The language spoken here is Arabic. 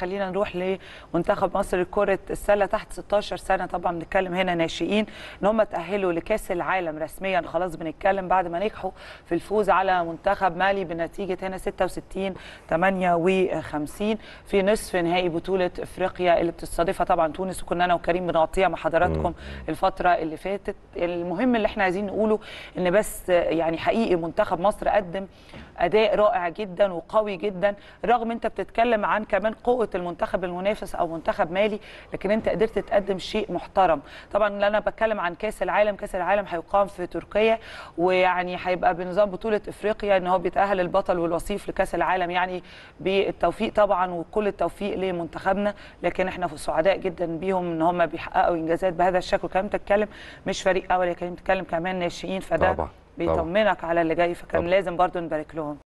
خلينا نروح لمنتخب مصر لكرة السلة تحت 16 سنة طبعا بنتكلم هنا ناشئين ان هم تأهلوا لكأس العالم رسميا خلاص بنتكلم بعد ما نجحوا في الفوز على منتخب مالي بنتيجة هنا 66 58 في نصف نهائي بطولة افريقيا اللي بتستضيفها طبعا تونس وكنا انا وكريم بنغطيها مع حضراتكم الفترة اللي فاتت المهم اللي احنا عايزين نقوله ان بس يعني حقيقي منتخب مصر قدم اداء رائع جدا وقوي جدا رغم انت بتتكلم عن كمان قوة المنتخب المنافس او منتخب مالي لكن انت قدرت تقدم شيء محترم طبعا انا بتكلم عن كاس العالم كاس العالم هيقام في تركيا ويعني هيبقى بنظام بطوله افريقيا ان هو بيتاهل البطل والوصيف لكاس العالم يعني بالتوفيق طبعا وكل التوفيق لمنتخبنا لكن احنا سعداء جدا بيهم ان هم بيحققوا انجازات بهذا الشكل وكمان تتكلم مش فريق اول يا كريم تتكلم كمان ناشئين فده طبعا. بيطمنك على اللي جاي فكان طبعا. لازم برضو نبارك لهم